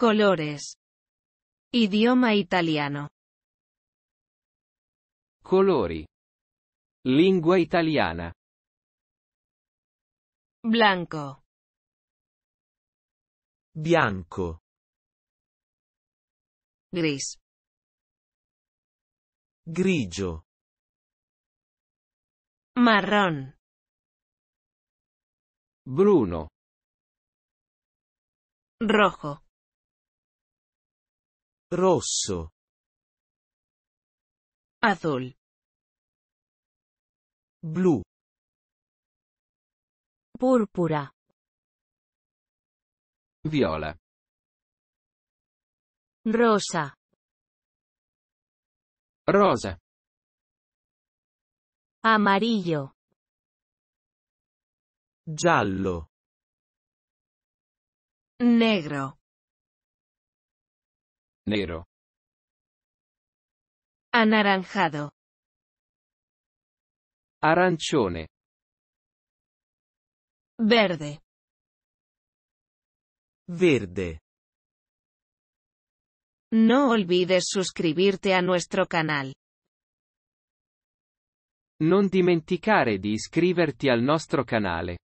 Colores. Idioma italiano. Colori. Lingua italiana. Blanco. Bianco. Gris. Grillo. Marrón. Bruno. Rojo. Rosso. Azul. Blu. Purpura. Viola. Rosa. Rosa. Amarillo. Giallo. Negro. Nero. Anaranjado. Arancione. Verde. Verde. No olvides suscribirte a nuestro canal. Non dimenticare di iscriverti al nostro canale.